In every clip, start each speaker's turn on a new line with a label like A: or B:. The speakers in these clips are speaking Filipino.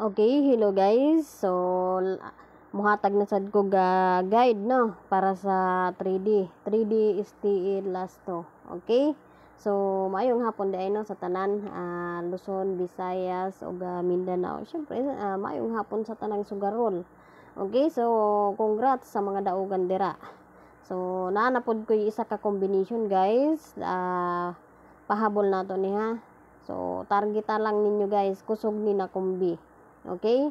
A: Okay, hello guys. So, muhatag na sad ko ga guide no para sa 3D. 3D is the last to. Okay? So, maayong hapon day no sa tanan uh, Luzon, Visayas ug uh, Mindanao. Syempre, uh, ah, maayong hapon sa tanang sugarol. Okay? So, congrats sa mga daogan dira. So, naanapod ko yung isa ka combination guys. Uh, pahabol nato ni ha. So, targeta lang ninyo guys kusog ni na kumbi. Okay?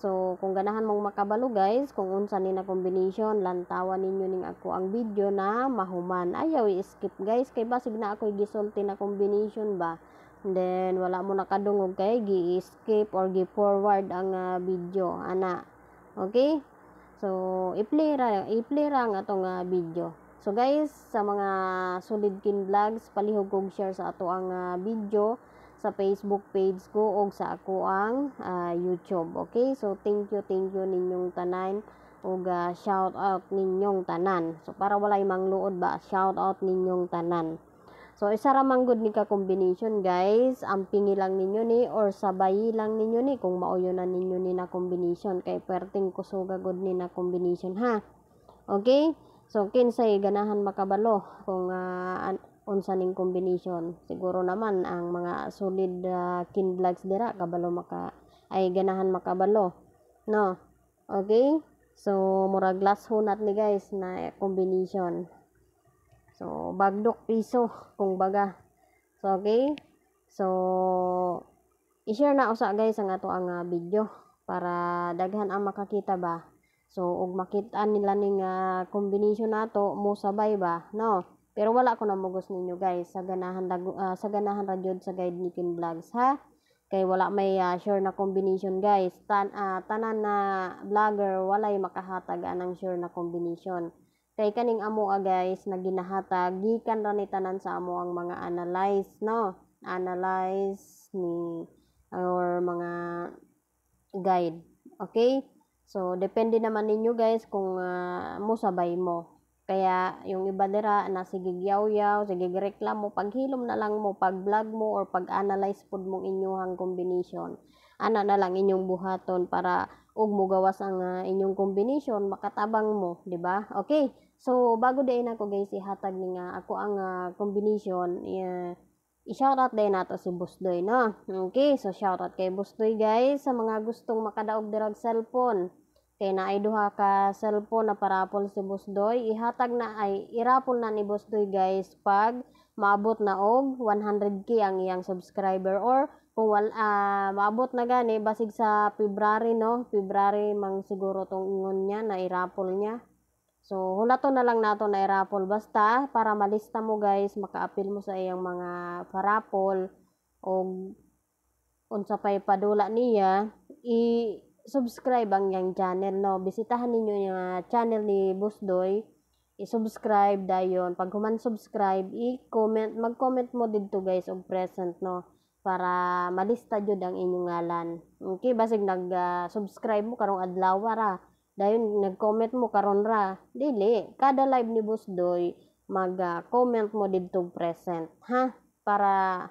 A: So, kung ganahan mong makabalo guys, kung unsa ni na combination, lantawan ninyo ning ako ang video na mahuman. Ayaw i-skip guys, kay basig na ako gisulti na combination ba. Then, wala mo nakadungog kay gi-skip or gi-forward ang uh, video, ana. Okay? So, i-play ra, i-play ra ang atong uh, video. So guys, sa mga solid kin vlogs, palihog kong share sa ato ang uh, video sa Facebook page ko o sa ako ang uh, YouTube. Okay? So, thank you, thank you ninyong tanan o uh, ah, shout out ninyong tanan. So, para walay mangluod ba, shout out ninyong tanan. So, isa ramang good ni ka combination guys. Ang pingi lang ninyo ni or sabay lang ninyo ni kung mauyonan ninyo ni na combination. Kay perting kusuga good ni na combination ha. Okay? So, kinsay ganahan makabalo kung uh, unsa ning combination siguro naman ang mga solid uh, kin vlogs dira kabalo maka ay ganahan makabalo no okay so murag last hunat ni guys na combination so bagdok piso kung baga so okay so i-share na usa guys ang ato ang uh, video para daghan ang makakita ba so og makita nila ning uh, ah, combination nato mo sabay ba no pero wala ko namugos ninyo guys sa ganahan uh, sa ganahan ra sa guide ni Kin Vlogs ha. Kay wala may uh, sure na combination guys. Tan uh, tanan na vlogger walay makahatag anang sure na combination. Kay kaning amo guys na ginahatag gikan ra ni tanan sa amo ang mga analyze no. Analyze ni or mga guide. Okay? So, depende naman ninyo guys kung uh, mo sabay mo. Kaya yung iba dira na sige giyawyaw, sige reklamo, paghilom na lang mo, pag vlog mo or pag analyze pod mong inyuhang combination. Ana na lang inyong buhaton para ug mo gawas ang uh, inyong combination makatabang mo, di ba? Okay. So bago din ako guys ihatag ni nga ako ang uh, combination uh, i-shoutout din nato si Busdoy no. Okay, so shoutout kay Busdoy guys sa mga gustong makadaog dirag cellphone Kay na duha ka cellphone na parapol si Busdoy. Ihatag na ay irapol na ni Busdoy guys pag maabot na og 100k ang iyang subscriber or kung wal, uh, maabot na gani basig sa February no. February mang siguro tong ingon niya na irapol niya. So, hulato na lang nato na irapol basta para malista mo guys, maka makaapil mo sa iyang mga parapol og unsa pay padula niya i subscribe ang yung channel, no? Bisitahan niyo yung ah, channel ni Busdoy. I-subscribe dayon. Pag human subscribe, i-comment. Mag-comment mo dito guys og present, no? Para malista jud ang inyong ngalan. Okay, basig nag-subscribe ah, mo karong adlaw ra. Dayon nag-comment mo karon ra. Dili, kada live ni Busdoy mag-comment ah, mo dito present, ha? Para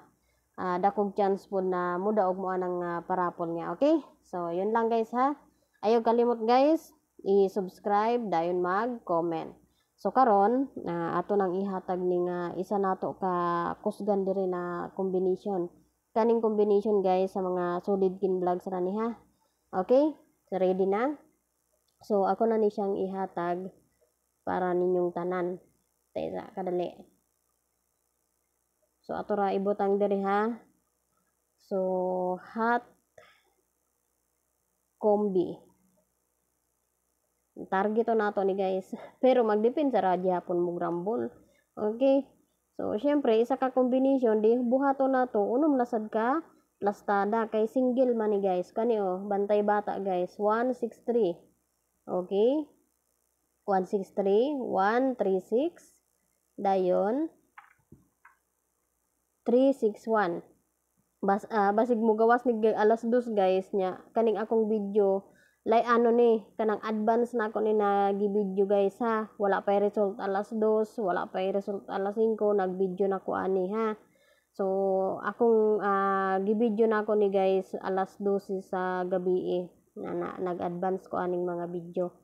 A: uh, dakog chance po na mudaog mo anang uh, parapon niya okay? So, yun lang guys ha. Ayaw kalimot guys, i-subscribe, dayon mag-comment. So, karon na uh, ato nang ihatag ni nga uh, isa nato ka kusgan diri na combination. Kaning combination guys sa mga solid kin vlog sa nani ha. Okay? So, ready na? So, ako na ni siyang ihatag para ninyong tanan. Teza, kadali. So, ato ra ibutang diri ha. So, hot combi. Targeto nato ni guys. Pero magdepende sa radyapon mo grambol. Okay? So, syempre, isa ka combination, di buhato nato, unom nasad ka, plastada, kay single man ni guys. Kani oh, bantay bata guys, 163. Okay? 163, 136, dayon, 361. Bas, uh, basig mo gawas ni alas dos guys nya kaning akong video lay ano ni kanang advance na ako ni nagibidyo guys ha wala pa result alas dos wala pa result alas 5 nagvideo na ko ani ha so akong uh, ah, gibidyo na ako ni guys alas 12 sa gabi eh. na, na nag-advance ko aning mga video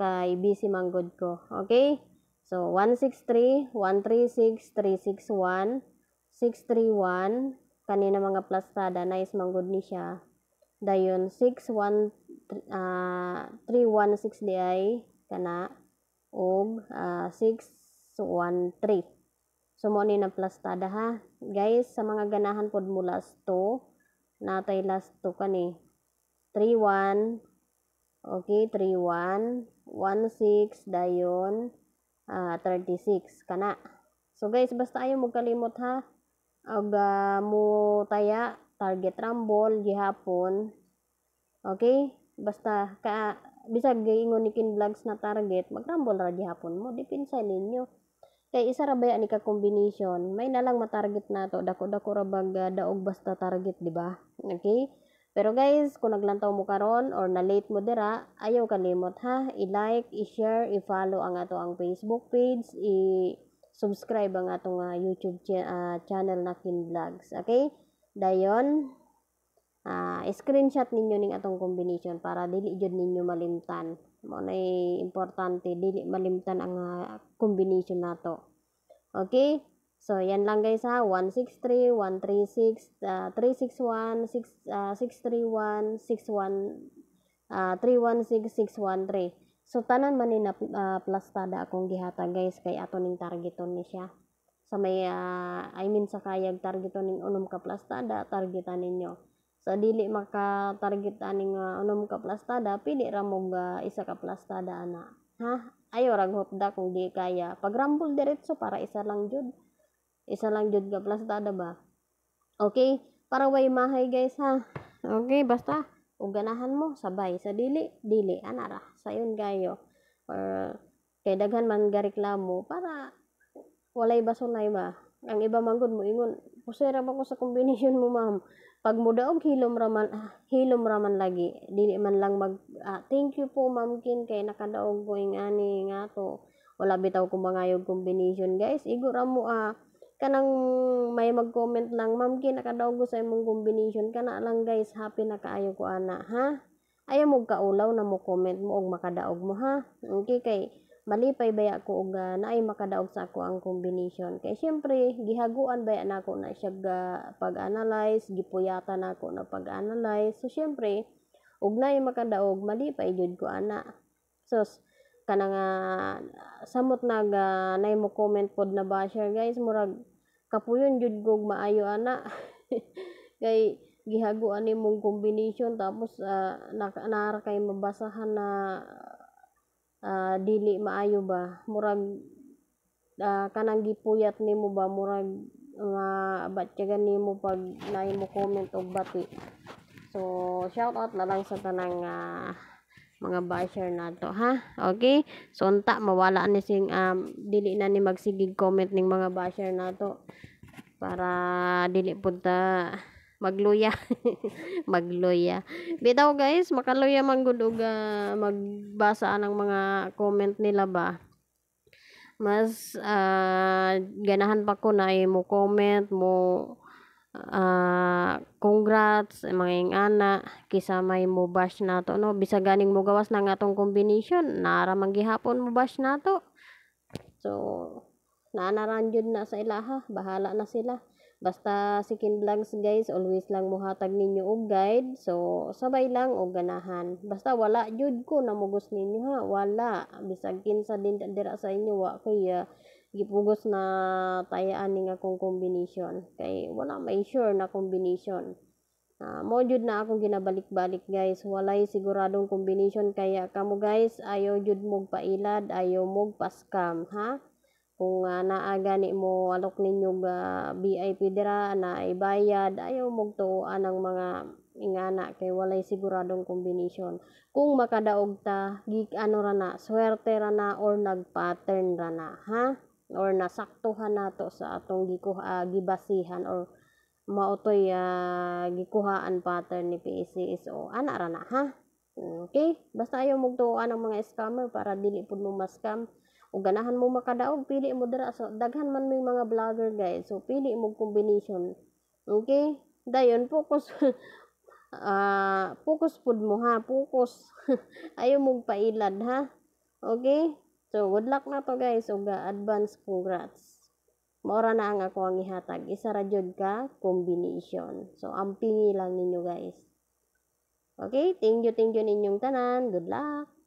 A: kay busy manggod ko okay so 163 136 361 631 kanina mga plastada na is manggod ni siya dayon 61 316 ah, di ay kana og uh, ah, 613 sumo so, ni na plastada ha guys sa mga ganahan pod mo last 2 natay last 2 kani 31 okay 31 16 dayon uh, ah, 36 kana so guys basta ayo mo kalimot ha aga mo taya target rambol gihapon okay basta ka bisag ingon ni kin vlogs na target magrambol ra gihapon mo dipinsa ninyo kay isa ra baya ni ka combination may nalang lang ma-target nato dako dako ra bag daog basta target di ba okay pero guys, kung naglantaw mo karon or na-late mo dira, ayaw kalimot ha. I-like, i-share, i-follow ang ato ang Facebook page, i subscribe ang atong uh, YouTube ch uh, ah, channel na Kin Vlogs. Okay? Dayon, uh, screenshot ninyo ning atong combination para dili jud ninyo malimtan. Mo na importante dili malimtan ang uh, combination nato. Okay? So, yan lang guys ha. 163, 136, uh, 361, 6, uh, 631, 61, uh, 316, 613. So tanan man ni na uh, ah, plastada akong gihatag guys kay ato ning targeton ni siya. Sa so, may uh, I mean sa kayag targeton ning unom ka plastada targetan ninyo. Sa so, dili maka targetan ning uh, ah, unom ka plastada pili ra mo uh, isa ka plastada ana. Ha? Ayo ra hopda kung di kaya. Pagrambol diretso para isa lang jud. Isa lang jud ka plastada ba? Okay, para way mahay guys ha. Okay, basta uganahan mo sabay sa dili dili ra sayon gayo or kay daghan man gareklamo para walay basunay ba ang iba manggod mo ingon pusera ba ko sa kombinasyon mo ma'am pag mudaog hilom raman ah, hilom raman lagi dili man lang mag ah, thank you po ma'am kin kay nakadaog ko ing ani nga to wala bitaw ko mangayog combination guys igura mo ah kanang may mag-comment lang ma'am kin nakadaog ko sa imong combination kana lang guys happy na kaayo ko ana ha ayaw mo kaulaw na mo comment mo og makadaog mo ha okay kay malipay baya ko og uh, naay makadaog sa ako ang combination kay syempre gihaguan baya nako na, na siya uh, pag-analyze gipuyata nako na, na pag-analyze so syempre og naay makadaog malipay jud ko ana so kanang uh, samot nag uh, nay mo comment pod na basher guys murag kapuyon jud gog maayo ana kay ani mong combination tapos uh, ah, na, naara kay mabasahan na uh, dili maayo ba murag uh, kanang gipuyat nimo ba murag mga uh, batyagan nimo pag naay mo comment og bati so shout out na lang sa tanang uh, mga basher nato ha okay so unta mawala ni sing um, dili na ni magsigig comment ning mga basher nato para dili pud ta magluya magluya bitaw guys makaluya man gud uh, magbasa ng mga comment nila ba mas uh, ganahan pa ko na eh, mo comment mo uh, congrats mga ana kisa may mo bash nato no bisag ganing mo gawas na nga tong combination nara man gihapon mo bash nato so naanaran jud na sa ilaha bahala na sila Basta second vlogs guys, always lang muhatag ninyo og guide. So sabay lang og ganahan. Basta wala jud ko namugos ninyo ha, wala. Bisag kinsa din dira sa inyo wa kay gipugos na tayaan ning akong combination. Kay wala may sure na combination. Uh, ah, mo jud na akong ginabalik-balik guys. Walay siguradong combination kaya kamo guys, ayaw jud mog pailad, ayaw mog pascam ha kung uh, ah, naa gani mo alok ninyo nga ah, VIP dira na ibayad ayaw mong tuuan ang mga ingana kay walay siguradong kombinasyon kung makadaog ta gig ano ra na swerte ra na or nagpattern ra na ha or nasaktuhan nato sa atong gikuha uh, gibasihan or mautoy uh, gikuhaan pattern ni PCSO ana ra na ha okay basta ayaw mong tuuan ang mga scammer para dili pud mo ma-scam o ganahan mo makadaog pili mo dira so daghan man may mga vlogger guys so pili mo combination okay dayon focus uh, focus pud mo ha focus ayo mo pailad ha okay so good luck na to guys ga advance congrats Mora na ang ako ang ihatag. Isa ra jud ka combination. So ang pingi lang ninyo guys. Okay, thank you, thank you ninyong tanan. Good luck.